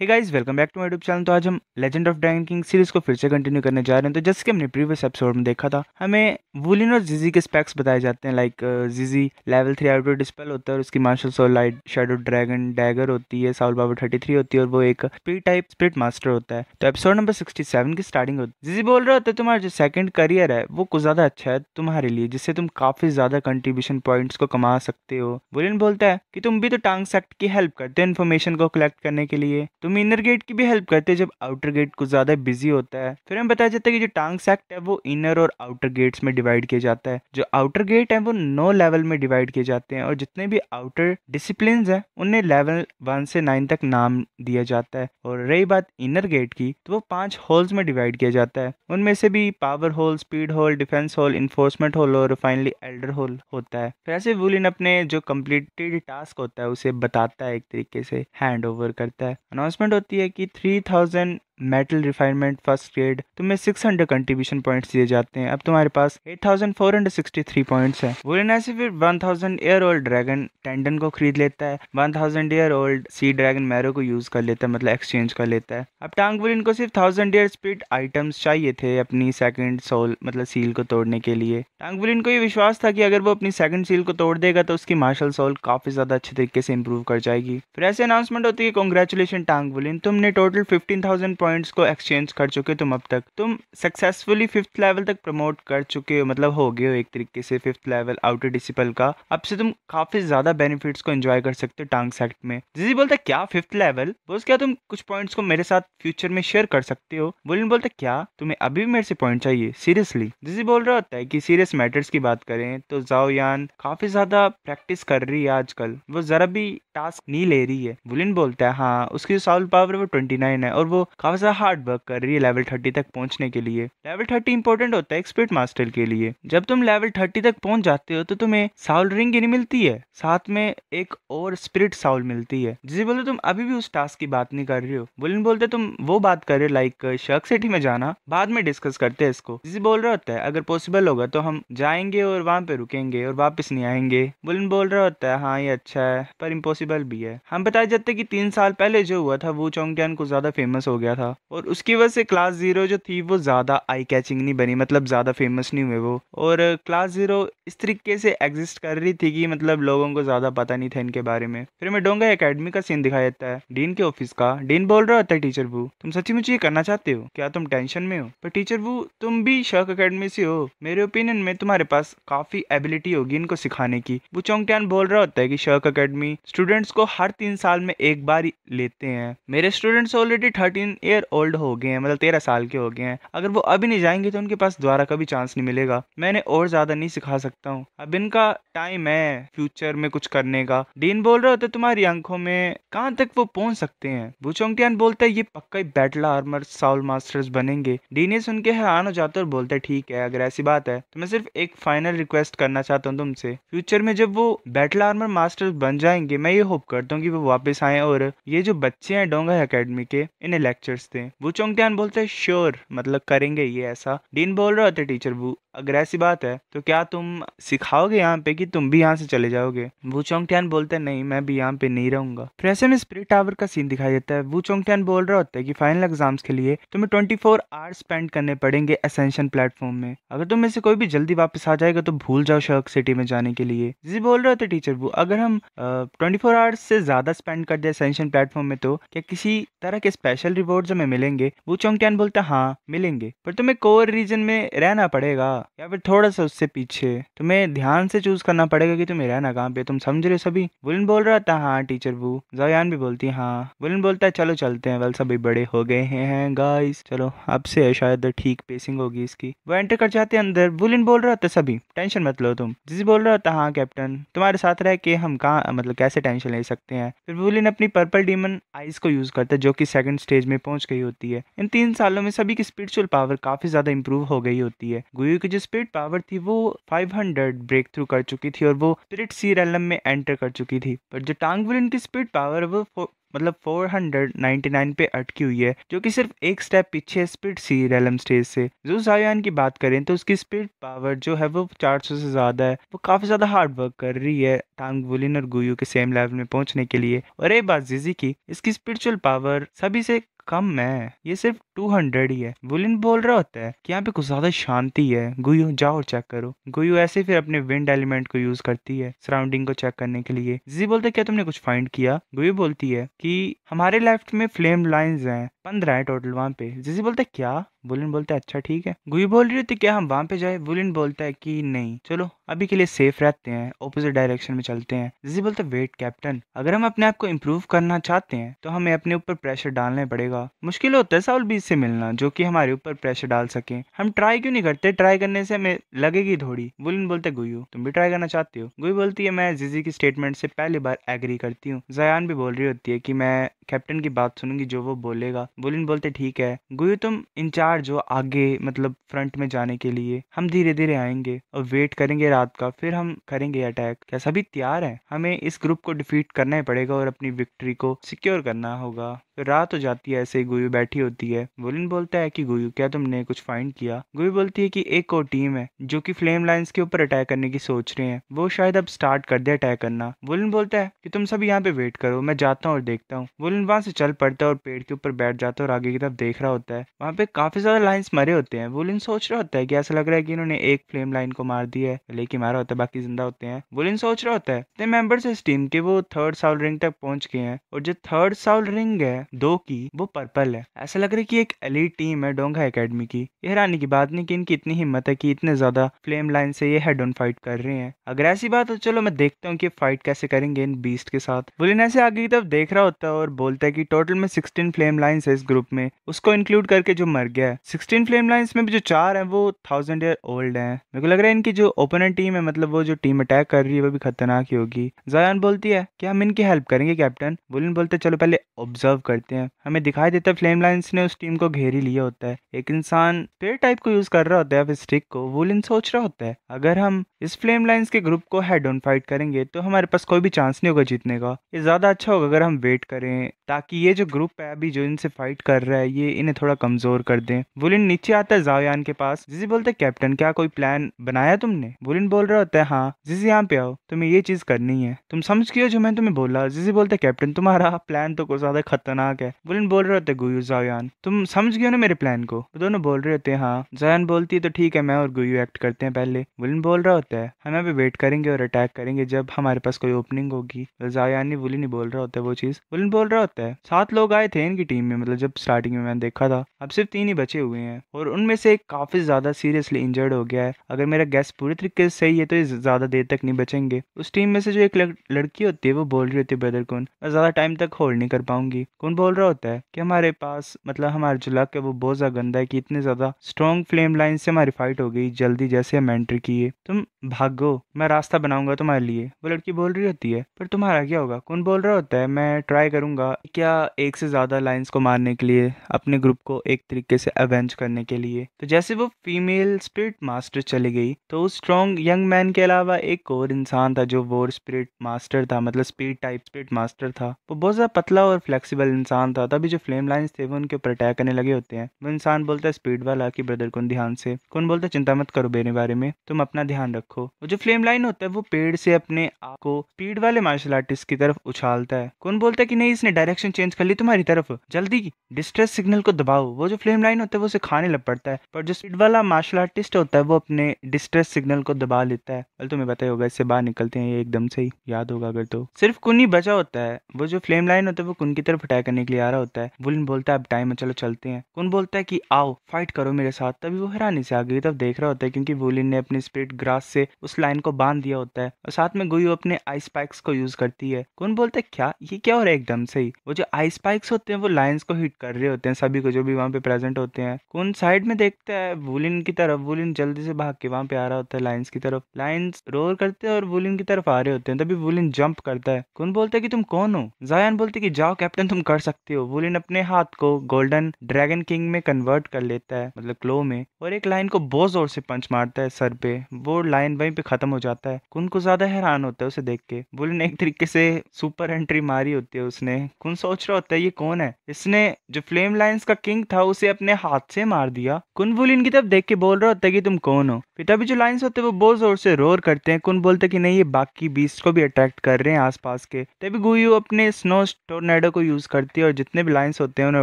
hey guys welcome back to my YouTube channel तो आज हम legend of dragon king series को फिर से कंटिन्यू करने जा रहे हैं तो जैसे कि हमने प्रीवियस एपिसोड में देखा था हमें वुलिन और जीजी के स्पेक्स बताए जाते हैं लाइक जीजी लेवल थ्री आउट डिस्पेल होता है और उसकी martial soul light shadow dragon dagger होती है साउल बाबा थर्टी होती है और वो एक पी टाइप स्प्रिट मास्टर होता है तो एपिसोड नंबर सिक्सटी की स्टार्टिंग होती है जीजी बोल रहे होते तुम्हारा जो सेकंड करियर है वो कुछ ज्यादा अच्छा है तुम्हारे लिए जिससे तुम काफी ज्यादा कंट्रीब्यूशन पॉइंट को कमा सकते हो वुलिन बोलता है कि तुम भी तो टांग सेक्ट की हेल्प करते हो इन्फॉर्मेशन को कलेक्ट करने के लिए तुम इनर गेट की भी हेल्प करते हो जब आउटर गेट कुछ ज़्यादा बिजी होता है फिर हमें बताया जाता है कि जो टांग सेक्ट है वो इनर और आउटर गेट्स में डिवाइड किया जाता है जो आउटर गेट है वो नो लेवल में डिवाइड किए जाते हैं और जितने भी आउटर डिसिप्लिन है उन्हें लेवल वन से नाइन तक नाम दिया जाता है और रही बात इनर गेट की तो वो पांच होल्स में डिवाइड किया जाता है उनमें से भी power hole speed hole defence hole enforcement hole और फाइनली एल्डर होल होता है फिर ऐसे वुलिन अपने जो कम्प्लीटेड टास्क होता है उसे बताता है एक तरीके से हैंड ओवर करता है अनाउंस अनाउंसमेंट होती है कि three thousand metal refinement first grade तुम्हें 600 कंट्रीब्यूशन पॉइंट दिए जाते हैं अब तुम्हारे पास 8463 पॉइंट्स हैं वोलेनासी फिर 1000 ईयर ओल्ड ड्रैगन टेंडन को खरीद लेता है 1000 year old sea dragon marrow को यूज कर लेता है मतलब एक्सचेंज कर लेता है अब टांगबुलिन को सिर्फ थाउजेंड ईयर स्पीड आइटम्स चाहिए थे अपनी सेकंड सोल मतलब सील को तोड़ने के लिए टांग बुलिन को ये विश्वास था कि अगर वो अपनी सेकंड सील को तोड़ देगा तो उसकी मार्शल सोल काफी ज्यादा अच्छे तरीके से इंप्रूव कर जाएगी फिर ऐसे अनाउंसमेंट होती है कॉन्ग्रेचुलेशन बुलिन तुमने टोटल फिफ्टीन थाउजेंड पॉइंट्स को एक्सचेंज कर चुके हो तुम अब तक तुम सक्सेसफुली फिफ्थ लेवल तक प्रमोट कर चुके हो मतलब हो गए हो एक तरीके से फिफ्थ लेवल आउटर डिसिपल का अब से तुम काफ़ी ज़्यादा बेनिफिट्स को एंजॉय कर सकते हो टांग सेक्ट में जिजी बोलता क्या फिफ्थ लेवल बोल क्या तुम कुछ पॉइंट्स को मेरे साथ फ्यूचर में शेयर कर सकते हो बुलिन बोलता क्या तुम्हें अभी भी मेरे से पॉइंट चाहिए सीरियसली जिजी बोल रहा होता है की सीरियस मैटर्स की बात करें तो जाओ यान काफ़ी ज़्यादा प्रैक्टिस कर रही है आजकल वो ज़रा भी टास्क नहीं ले रही है बुलिन बोलता है हाँ उसकी जो साउल पावर है वो ट्वेंटी नाइन है और वो काफ़ी ज्यादा हार्ड वर्क कर रही है लेवल थर्टी तक पहुंचने के लिए लेवल थर्टी इंपॉर्टेंट होता है एक्सपर्ट मास्टर के लिए जब तुम लेवल थर्टी तक पहुंच जाते हो तो तुम्हें साउल रिंग ही नहीं मिलती है साथ में एक और स्पिरिट साउल मिलती है जिसे बोलते तुम अभी भी उस टास्क की बात नहीं कर रहे हो बोलन बोलते तुम वो बात कर रहे हो लाइक शर्क सिटी में जाना बाद में डिस्कस करते हैं इसको जिसे बोल रहा होता है अगर पॉसिबल होगा तो हम जाएंगे और वहाँ पे रुकेंगे और वापस नहीं आएंगे बोलन बोल रहा होता है हाँ ये अच्छा है पर इम्पोसिबल भी है हम बताए जाते कि तीन साल पहले जो हुआ था वो चौंगटान को ज्यादा फेमस हो गया था था और उसकी वजह से क्लास ज़ीरो जो थी वो ज़्यादा आई कैचिंग नहीं बनी मतलब ज़्यादा फेमस नहीं हुए वो और क्लास ज़ीरो इस तरीके से एग्जिस्ट कर रही थी कि मतलब लोगों को ज़्यादा पता नहीं था इनके बारे में फिर मैं डोंगा अकेडमी का सीन दिखाया जाता है डीन के ऑफिस का डीन बोल रहा होता है टीचर वो तुम सची मुझे ये करना चाहते हो क्या तुम टेंशन में हो पर टीचर वो तुम भी शर्क अकेडमी से हो मेरे ओपिनियन में तुम्हारे पास काफ़ी एबिलिटी होगी इनको सिखाने की वो चोंगटान बोल रहा होता है कि शर्क अकेडमी स्टूडेंट्स को हर तीन साल में एक बार लेते हैं मेरे students already thirteen year year old हो गए हैं मतलब तेरह साल के हो गए हैं अगर वो अभी नहीं जाएंगे तो उनके पास दोबारा कभी चांस नहीं मिलेगा मैंने और ज़्यादा नहीं सिखा सकता हूँ अब इनका टाइम है फ्यूचर में कुछ करने का डीन बोल रहे होते तुम्हारी आंखों में कहाँ तक वो पहुँच सकते हैं बुचोंगटियान बोलता है ये पक्का ही बैटल आर्मर साउल मास्टर्स बनेंगे डीन ये सुन के हैरान हो जाते और बोलते ठीक है अगर ऐसी बात है तो मैं सिर्फ एक फाइनल रिक्वेस्ट करना चाहता हूँ तुमसे फ्यूचर में जब वो बैटल आर्मर मास्टर्स बन जाएंगे मैं ये होप करता हूँ कि वो वापस आए और ये जो बच्चे हैं डोंगा अकेडमी के इन्हें लेक्चर हैं वो चोंगटान बोलते हैं श्योर मतलब करेंगे ये ऐसा डीन बोल रहे होते टीचर वो अगर ऐसी बात है तो क्या तुम सिखाओगे यहाँ पे कि तुम भी यहाँ से चले जाओगे वो चोंगटान बोलते हैं नहीं मैं भी यहाँ पे नहीं रहूंगा फिर ऐसे में स्प्रिट टावर का सीन दिखाई देता है वो चोंगटान बोल रहा होता है कि फाइनल एग्जाम्स के लिए तुम्हें ट्वेंटी फोर आवर्स स्पेंड करने पड़ेंगे असेंशन प्लेटफॉर्म में अगर तुम इसे कोई भी जल्दी वापस आ जाएगा तो भूल जाओ शर्क सिटी में जाने के लिए जी बोल रहे होते टीचर वो अगर हम ट्वेंटी फोर आवर्स से ज्यादा स्पेंड कर दे असेंशन प्लेटफॉर्म में तो क्या किसी तरह के स्पेशल रिवॉर्ड में मिलेंगे वो चोंगटान बोलता हाँ मिलेंगे पर तुम्हें कोर रीजन में रहना पड़ेगा या फिर थोड़ा सा उससे पीछे तुम्हें ध्यान से चूज करना पड़ेगा कि तुम्हें रहना कहाँ पे तुम समझ रहे हो सभी वुलन बोल रहा था हाँ टीचर वो जयान भी बोलती है हाँ वुलन बोलता है चलो चलते हैं वेल सभी बड़े हो गए हैं गाइस चलो अब से शायद ठीक पेसिंग होगी इसकी वो एंटर कर जाते हैं अंदर वुलन बोल रहा था सभी टेंशन मत लो तुम जिस बोल रहा था हाँ कैप्टन तुम्हारे साथ रह के हम कहाँ मतलब कैसे टेंशन ले सकते हैं फिर बुलिन अपनी पर्पल डीमन आइज को यूज करता है जो की सेकंड स्टेज में पहुंच गई होती है इन तीन सालों में सभी की स्पिरिचुअल पावर काफी ज्यादा इंप्रूव हो गई होती है गुयु की जो स्पिरिट पावर थी वो 500 ब्रेक थ्रू कर चुकी थी और वो स्पिरिट सी रेलम में एंटर कर चुकी थी पर जो टांग की स्पिरिट पावर वो मतलब 499 पे अटकी हुई है जो कि सिर्फ एक स्टेप पीछे है स्पिरिट सी रेलम स्टेज से जो जायान की बात करें तो उसकी स्पिरिट पावर जो है वो 400 से ज़्यादा है वो काफ़ी ज़्यादा हार्ड वर्क कर रही है टांग और गुयू के सेम लेवल में पहुंचने के लिए और ये बात जीजी की इसकी स्पिरिचुअल पावर सभी से कम है ये सिर्फ टू हंड्रेड ही है वुलिन बोल रहा होता है कि यहाँ पे कुछ ज्यादा शांति है गुयू जाओ चेक करो गुयू ऐसे फिर अपने विंड एलिमेंट को यूज करती है सराउंडिंग को चेक करने के लिए जी बोलते क्या तुमने कुछ फाइंड किया गुयू बोलती है कि हमारे लेफ्ट में फ्लेम लाइंस हैं पंद्रह है टोटल वहाँ पे जिजी बोलते है क्या बुलिन बोलते है अच्छा ठीक है गुई बोल रही होती क्या हम हाँ, वहाँ पे जाए बुलिन बोलता है कि नहीं चलो अभी के लिए सेफ रहते हैं ऑपोजिट डायरेक्शन में चलते हैं जिजी बोलते है वेट कैप्टन अगर हम अपने आप को इम्प्रूव करना चाहते हैं तो हमें अपने ऊपर प्रेशर डालना पड़ेगा जाएगा मुश्किल होता है साउल बीज से मिलना जो कि हमारे ऊपर प्रेशर डाल सके हम ट्राई क्यों नहीं करते ट्राई करने से हमें लगेगी थोड़ी बुलिन बोलते गुयू तुम भी ट्राई करना चाहते हो गुई बोलती है मैं जिजी की स्टेटमेंट से पहली बार एग्री करती हूँ जयान भी बोल रही होती है की मैं कैप्टन की बात सुनूंगी जो वो बोलेगा बुलिन बोलते ठीक है गुयु तुम इंचार्ज हो आगे मतलब फ्रंट में जाने के लिए हम धीरे धीरे आएंगे और वेट करेंगे रात का फिर हम करेंगे अटैक क्या सभी तैयार है हमें इस ग्रुप को डिफीट करना ही पड़ेगा और अपनी विक्ट्री को सिक्योर करना होगा तो रात हो जाती है ऐसे गुयु बैठी होती है बुलिन बोलता है कि गुयु क्या तुमने कुछ फाइंड किया गुयु बोलती है कि एक और टीम है जो कि फ्लेम लाइंस के ऊपर अटैक करने की सोच रहे हैं वो शायद अब स्टार्ट कर दे अटैक करना बुलिन बोलता है कि तुम सब यहाँ पे वेट करो मैं जाता हूँ और देखता हूँ बुलिन गोल्डन वहां से चल पड़ता है और पेड़ के ऊपर बैठ जाता है और आगे की तरफ देख रहा होता है वहां पे काफी ज्यादा लाइन्स मरे होते हैं वुलिन सोच रहा होता है कि ऐसा लग रहा है कि इन्होंने एक फ्लेम लाइन को मार दिया है लेकिन मारा होता है बाकी जिंदा होते हैं वुलिन सोच रहा होता है इतने मेंबर्स इस टीम के वो थर्ड साउल रिंग तक पहुंच गए हैं और जो थर्ड साउल रिंग है दो की वो पर्पल है ऐसा लग रहा है की एक एलिट टीम है डोंगा अकेडमी की ये हैरानी की बात नहीं की इनकी इतनी हिम्मत है की इतने ज्यादा फ्लेम लाइन से ये हेड ऑन फाइट कर रहे हैं अगर ऐसी बात हो चलो मैं देखता हूँ की फाइट कैसे करेंगे इन बीस्ट के साथ वुलिन ऐसे आगे की तरफ देख रहा होता है और बोलता है कि टोटल में 16 फ्लेम लाइंस है इस ग्रुप में उसको इंक्लूड करके जो मर गया है 16 फ्लेम लाइंस में भी जो चार है वो थाउजेंड ईयर ओल्ड है मेरे को लग रहा है इनकी जो ओपनर टीम है मतलब वो जो टीम अटैक कर रही है वो भी खतरनाक ही होगी जयान बोलती है कि हम इनकी हेल्प करेंगे कैप्टन बुलिन बोलते चलो पहले ऑब्जर्व करते हैं हमें दिखाई देता है फ्लेम लाइन्स ने उस टीम को घेर ही लिया होता है एक इंसान पेयर टाइप को यूज कर रहा होता है स्टिक को बुलिन सोच रहा होता है अगर हम इस फ्लेम लाइन्स के ग्रुप को हेड ऑन फाइट करेंगे तो हमारे पास कोई भी चांस नहीं होगा जीतने का ये ज्यादा अच्छा होगा अगर हम वेट करें ताकि ये जो ग्रुप है अभी जो इनसे फाइट कर रहा है ये इन्हें थोड़ा कमजोर कर दें बुलिन नीचे आता है जावयान के पास जिसे बोलते कैप्टन क्या कोई प्लान बनाया तुमने बुलिन बोल रहा होता है हाँ जिसे यहाँ पे आओ तुम्हें ये चीज करनी है तुम समझ गए जो मैं तुम्हें बोला जिसे बोलते कैप्टन तुम्हारा प्लान तो कुछ ज्यादा खतरनाक है बुलिन बोल रहे होते गुयू जावयान तुम समझ गयो ना मेरे प्लान को दोनों बोल रहे होते हैं हाँ जयान बोलती है तो ठीक है मैं और गुयू एक्ट करते हैं पहले बुलिन बोल रहा होता है हमें अभी वेट करेंगे और अटैक करेंगे जब हमारे पास कोई ओपनिंग होगी तो जावयान ने बुलिन ही बोल रहा होता है वो चीज बुलिन बोल रहा होता है सात लोग आए थे इनकी टीम में मतलब जब स्टार्टिंग में मैंने देखा था अब सिर्फ तीन ही बचे हुए हैं और उनमें से काफी ज्यादा सीरियसली इंजर्ड हो गया है अगर मेरा गैस पूरी तरीके से सही है तो ये ज्यादा देर तक नहीं बचेंगे उस टीम में से जो एक लड़की होती है वो बोल रही होती है ब्रदर कौन मैं ज्यादा टाइम तक होल्ड नहीं कर पाऊंगी कौन बोल रहा होता है कि हमारे पास मतलब हमारा जो लक है वो बहुत ज्यादा गंदा है कि इतने ज्यादा स्ट्रॉन्ग फ्लेम लाइन से हमारी फाइट हो गई जल्दी जैसे हम एंटर किए तुम भागो मैं रास्ता बनाऊंगा तुम्हारे लिए वो लड़की बोल रही होती है पर तुम्हारा क्या होगा कौन बोल रहा होता है मैं ट्राई करूंगा क्या एक से ज़्यादा लाइन्स को मारने के लिए अपने ग्रुप को एक तरीके से अवेंज करने के लिए तो जैसे वो फीमेल स्पिरिट मास्टर चली गई तो उस स्ट्रॉन्ग यंग मैन के अलावा एक और इंसान था जो वोर स्पिरिट मास्टर था मतलब स्पीड टाइप स्पिरिट मास्टर था वो बहुत ज़्यादा पतला और फ्लेक्सीबल इंसान था तभी जो फ्लेम लाइन्स थे वो उनके ऊपर अटैक करने लगे होते हैं वो इंसान बोलता है स्पीड वाला की ब्रदर कौन ध्यान से कौन बोलता है चिंता मत करो मेरे बारे में तुम अपना ध्यान रखो वो जो फ्लेम लाइन होता है वो पेड़ से अपने आप को स्पीड वाले मार्शल आर्टिस्ट की तरफ उछालता है कौन बोलता है कि नहीं इसने डायरेक्शन चेंज कर ली तुम्हारी तरफ जल्दी डिस्ट्रेस सिग्नल को दबाओ वो जो फ्लेम लाइन होता है वो उसे खाने लग पड़ता है पर जो स्पीड वाला मार्शल आर्टिस्ट होता है वो अपने डिस्ट्रेस सिग्नल को दबा लेता है अल तुम्हें बताया होगा इससे बाहर निकलते हैं ये एकदम से ही याद होगा अगर तो सिर्फ कुन ही बचा होता है वो जो फ्लेम लाइन होता है वो कुन की तरफ अटैक करने के लिए आ रहा होता है बुलिन बोलता है अब टाइम है चलो चलते हैं कुन बोलता है की आओ फाइट करो मेरे साथ तभी वो हैरानी से आगे तब देख रहा होता है क्योंकि बुलिन ने अपनी स्पिरिट ग्रास से उस लाइन को बांध दिया होता है और साथ में गुयू अपने आइस पैक्स को यूज करती है कौन बोलता है क्या ये क्या हो रहा है एकदम से भाई वो जो आइस पाइक्स होते हैं वो लाइन्स को हिट कर रहे होते हैं सभी को जो भी वहाँ पे प्रेजेंट होते हैं कौन साइड में देखता है वुलिन की तरफ वुलिन जल्दी से भाग के वहाँ पे आ रहा होता है लाइन्स की तरफ लाइन्स रोर करते हैं और वुलिन की तरफ आ रहे होते हैं तभी वुलिन जंप करता है कौन बोलता है कि तुम कौन हो जायन बोलते की जाओ कैप्टन तुम कर सकते हो वुलिन अपने हाथ को गोल्डन ड्रैगन किंग में कन्वर्ट कर लेता है मतलब क्लो में और एक लाइन को बहुत जोर से पंच मारता है सर पे वो लाइन वहीं पे खत्म हो जाता है कुन को ज्यादा हैरान होता है उसे देख के वुलिन एक तरीके से सुपर एंट्री मारी होती है उसने खुन सोच रहा होता है ये कौन है इसने जो फ्लेम लाइन्स का किंग था उसे अपने हाथ से मार दिया कुन बुल इनकी तरफ देख के बोल रहा होता है कि तुम कौन हो पिता भी जो लाइन्स होते हैं वो बहुत जोर से रोर करते हैं कुन बोलते कि नहीं ये बाकी बीस को भी अट्रैक्ट कर रहे हैं आस के तभी गुयू अपने स्नो टोर्नेडो को यूज करती है और जितने भी लाइन्स होते हैं उन्हें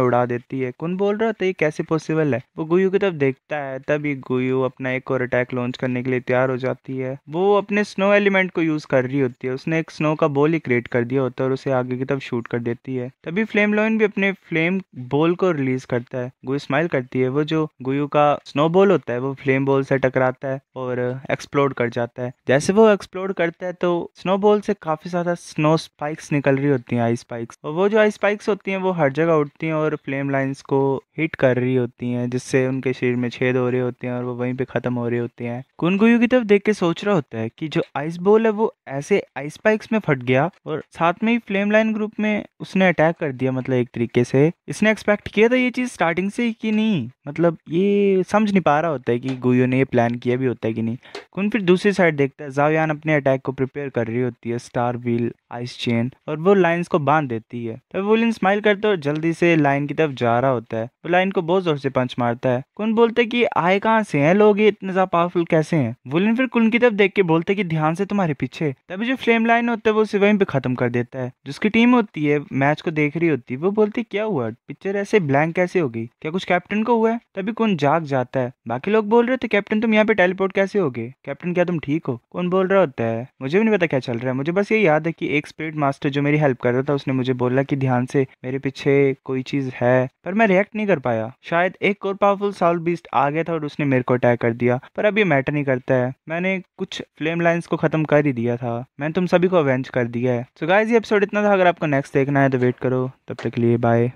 उड़ा देती है कुन बोल रहा होता है ये कैसे पॉसिबल है वो गुयू की तरफ देखता है तभी गुयू अपना एक और अटैक लॉन्च करने के लिए तैयार हो जाती है वो अपने स्नो एलिमेंट को यूज कर रही होती है उसने एक स्नो का बॉल ही क्रिएट कर दिया होता है और उसे आगे की तरफ शूट कर देती होती है तभी फ्लेम लॉयन भी अपने फ्लेम बॉल को रिलीज करता है गुयू स्माइल करती है वो जो गुयू का स्नो बॉल होता है वो फ्लेम बॉल से टकराता है और एक्सप्लोड कर जाता है जैसे वो एक्सप्लोड करता है तो स्नो बॉल से काफी ज्यादा स्नो स्पाइक्स निकल रही होती है आइस स्पाइक्स और वो जो आइस स्पाइक्स होती है वो हर जगह उठती है और फ्लेम लाइन्स को हिट कर रही होती है जिससे उनके शरीर में छेद हो रहे होते हैं और वो वहीं पे खत्म हो रहे होते हैं कुनगुयू की तरफ देख के सोच रहा होता है कि जो आइस बॉल है वो ऐसे आइस स्पाइक्स में फट गया और साथ में ही फ्लेम लाइन ग्रुप में उस उसने अटैक कर दिया मतलब एक तरीके से इसने एक्सपेक्ट किया था ये चीज़ स्टार्टिंग से ही कि नहीं मतलब ये समझ नहीं पा रहा होता है कि गुयो ने ये प्लान किया भी होता है कि नहीं कौन फिर दूसरी साइड देखता है जावयान अपने अटैक को प्रिपेयर कर रही होती है स्टार व्हील आइस चेन और वो लाइन को बांध देती है तब वोलिन स्माइल करता है और जल्दी से लाइन की तरफ जा रहा होता है वो लाइन को बहुत जोर से पंच मारता है कौन बोलते है की आए कहाँ से है लोग ये इतने ज्यादा पावरफुल कैसे हैं वोलिन फिर कुन की तरफ देख के बोलते है की ध्यान से तुम्हारे पीछे तभी जो फ्लेम लाइन होता है वो उसे वहीं पे खत्म कर देता है जिसकी टीम होती है मैच को देख रही होती वो बोलती क्या हुआ पिक्चर ऐसे ब्लैंक कैसे हो गई क्या कुछ कैप्टन को हुआ है तभी कौन जाग जाता है बाकी लोग बोल रहे थे कैप्टन तुम यहाँ पे टेलीपोर्ट कैसे हो गए कैप्टन क्या तुम ठीक हो कौन बोल रहा होता है मुझे भी नहीं पता क्या चल रहा है मुझे बस ये याद है की एक स्पिरिट मास्टर जो मेरी हेल्प कर रहा था उसने मुझे बोला की ध्यान से मेरे पीछे कोई चीज है पर मैं रिएक्ट नहीं कर पाया शायद एक और पावरफुल साउल बीस्ट आ गया था और उसने मेरे को अटैक कर दिया पर अब ये मैटर नहीं करता है मैंने कुछ फ्लेम लाइन को खत्म कर ही दिया था मैंने तुम सभी को अवेंज कर दिया है सो गाइस ये एपिसोड इतना था अगर आपको नेक्स्ट देखना है वेट करो तब तक के लिए बाय